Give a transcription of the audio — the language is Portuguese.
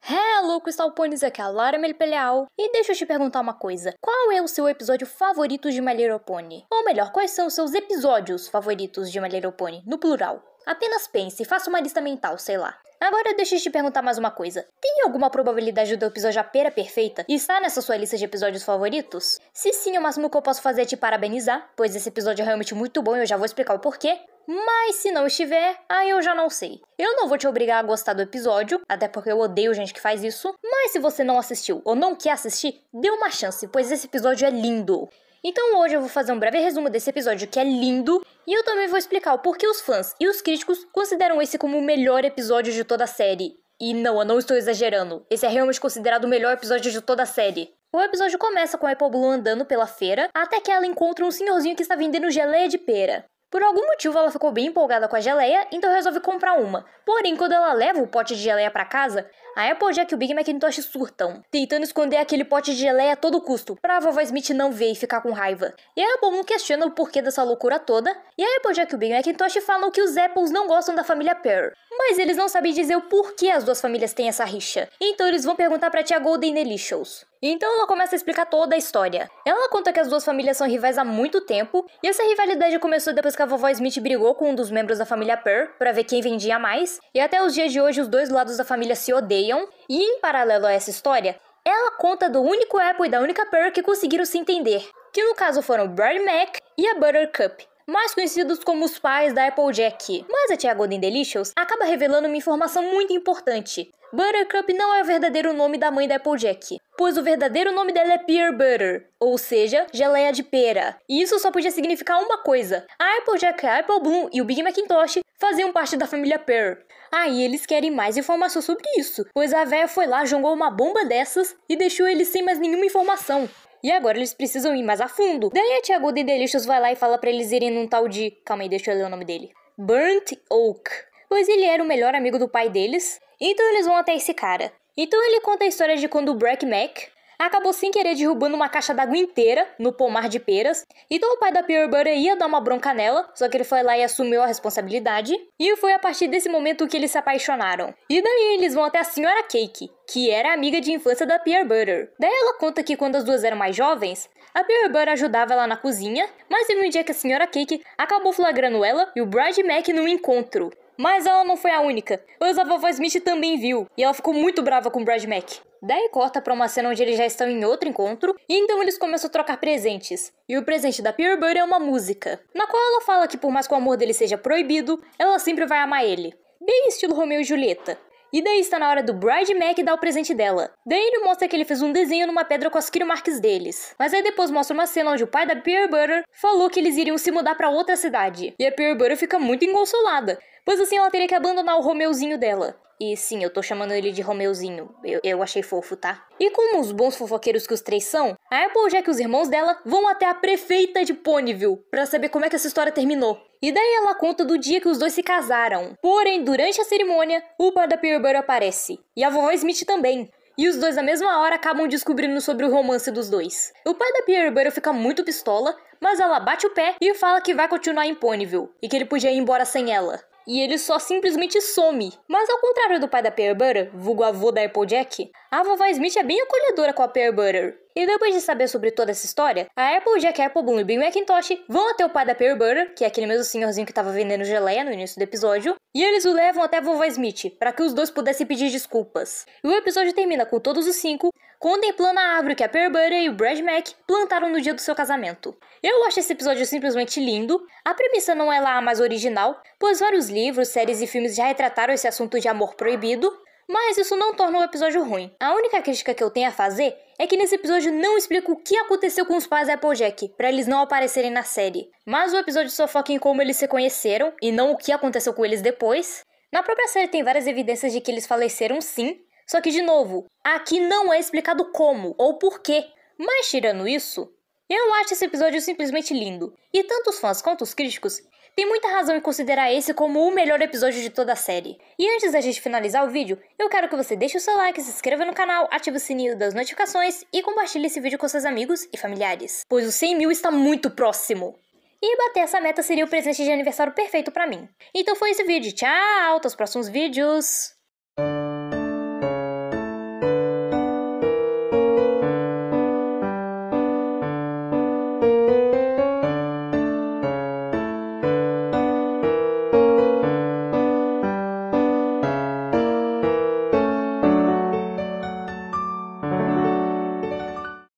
Hello, Ponies, aqui é a Lara Melpeleal. E deixa eu te perguntar uma coisa. Qual é o seu episódio favorito de My Little Pony? Ou melhor, quais são os seus episódios favoritos de My Little Pony, no plural? Apenas pense, faça uma lista mental, sei lá. Agora deixa eu te perguntar mais uma coisa. Tem alguma probabilidade do episódio A Pera Perfeita estar nessa sua lista de episódios favoritos? Se sim, o máximo que eu posso fazer é te parabenizar, pois esse episódio é realmente muito bom e eu já vou explicar o porquê. Mas se não estiver, aí eu já não sei. Eu não vou te obrigar a gostar do episódio, até porque eu odeio gente que faz isso. Mas se você não assistiu ou não quer assistir, dê uma chance, pois esse episódio é lindo. Então hoje eu vou fazer um breve resumo desse episódio que é lindo e eu também vou explicar o porquê os fãs e os críticos consideram esse como o melhor episódio de toda a série. E não, eu não estou exagerando. Esse é realmente considerado o melhor episódio de toda a série. O episódio começa com a Apple Blue andando pela feira até que ela encontra um senhorzinho que está vendendo geleia de pera. Por algum motivo ela ficou bem empolgada com a geleia, então resolve comprar uma. Porém, quando ela leva o pote de geleia para casa, a Applejack e o Big Macintosh surtam, tentando esconder aquele pote de geleia a todo custo, pra vovó Smith não ver e ficar com raiva. E a Apple não questiona o porquê dessa loucura toda, e a Applejack e o Big Macintosh falam que os Apples não gostam da família Pear, mas eles não sabem dizer o porquê as duas famílias têm essa rixa. Então eles vão perguntar pra tia Golden Delicious. Então ela começa a explicar toda a história. Ela conta que as duas famílias são rivais há muito tempo, e essa rivalidade começou depois que a vovó Smith brigou com um dos membros da família Pearl para ver quem vendia mais, e até os dias de hoje os dois lados da família se odeiam, e em paralelo a essa história, ela conta do único Apple e da única Pearl que conseguiram se entender, que no caso foram Brad Mac e a Buttercup, mais conhecidos como os pais da Applejack. Mas a Tia Golden Delicious acaba revelando uma informação muito importante. Buttercup não é o verdadeiro nome da mãe da Applejack, pois o verdadeiro nome dela é Pear Butter, ou seja, geleia de pera. E isso só podia significar uma coisa: a Applejack, a Apple Bloom e o Big Macintosh faziam parte da família Pear. Aí ah, eles querem mais informação sobre isso, pois a véia foi lá, jogou uma bomba dessas e deixou eles sem mais nenhuma informação. E agora eles precisam ir mais a fundo. Daí a Tia Golden Delicious vai lá e fala para eles irem num tal de. Calma aí, deixa eu ler o nome dele. Burnt Oak. Pois ele era o melhor amigo do pai deles então eles vão até esse cara. Então ele conta a história de quando o Brack Mac acabou sem querer derrubando uma caixa d'água inteira no pomar de peras. Então o pai da Pure Butter ia dar uma bronca nela, só que ele foi lá e assumiu a responsabilidade. E foi a partir desse momento que eles se apaixonaram. E daí eles vão até a senhora Cake, que era amiga de infância da Pure Butter. Daí ela conta que quando as duas eram mais jovens, a Pure Butter ajudava ela na cozinha, mas teve um dia que a senhora Cake acabou flagrando ela e o Bride Mac num encontro. Mas ela não foi a única. a Vovó Smith também viu, e ela ficou muito brava com Brad Mac. Daí corta para uma cena onde eles já estão em outro encontro, e então eles começam a trocar presentes. E o presente da Pure Bird é uma música, na qual ela fala que por mais que o amor dele seja proibido, ela sempre vai amar ele. Bem estilo Romeo e Julieta. E daí está na hora do Bride Mac dar o presente dela. Daí ele mostra que ele fez um desenho numa pedra com as marques deles. Mas aí depois mostra uma cena onde o pai da Pear Butter falou que eles iriam se mudar para outra cidade. E a Pear Butter fica muito inconsolada. Pois assim ela teria que abandonar o Romeuzinho dela. E sim, eu tô chamando ele de Romeuzinho. Eu, eu achei fofo, tá? E como os bons fofoqueiros que os três são, a Applejack e os irmãos dela vão até a prefeita de Ponyville para saber como é que essa história terminou. E daí ela conta do dia que os dois se casaram. Porém, durante a cerimônia, o pai da Peerbird aparece. E a vovó Smith também. E os dois, na mesma hora, acabam descobrindo sobre o romance dos dois. O pai da Peerbird fica muito pistola, mas ela bate o pé e fala que vai continuar em Ponyville. E que ele podia ir embora sem ela e ele só simplesmente some. Mas ao contrário do pai da Pearl Butter, vulgo avô da Applejack, a vovó Smith é bem acolhedora com a Pear Butter. E depois de saber sobre toda essa história, a Apple Applejack, Appleboom e Bill McIntosh vão até o pai da Pear Butter, que é aquele mesmo senhorzinho que estava vendendo geleia no início do episódio, e eles o levam até a vovó Smith, para que os dois pudessem pedir desculpas. E o episódio termina com todos os cinco contemplando a árvore que a Pear Butter e o Brad Mac plantaram no dia do seu casamento. Eu acho esse episódio simplesmente lindo, a premissa não é lá a mais original, pois vários livros, séries e filmes já retrataram esse assunto de amor proibido, mas isso não tornou o episódio ruim. A única crítica que eu tenho a fazer é que nesse episódio não explica o que aconteceu com os pais da Applejack, para eles não aparecerem na série. Mas o episódio só foca em como eles se conheceram e não o que aconteceu com eles depois. Na própria série tem várias evidências de que eles faleceram sim, só que de novo, aqui não é explicado como ou porquê. Mas tirando isso, eu acho esse episódio simplesmente lindo, e tanto os fãs quanto os críticos tem muita razão em considerar esse como o melhor episódio de toda a série. E antes da gente finalizar o vídeo, eu quero que você deixe o seu like, se inscreva no canal, ative o sininho das notificações e compartilhe esse vídeo com seus amigos e familiares, pois o 100 mil está muito próximo. E bater essa meta seria o presente de aniversário perfeito para mim. Então foi esse vídeo, tchau, até os próximos vídeos!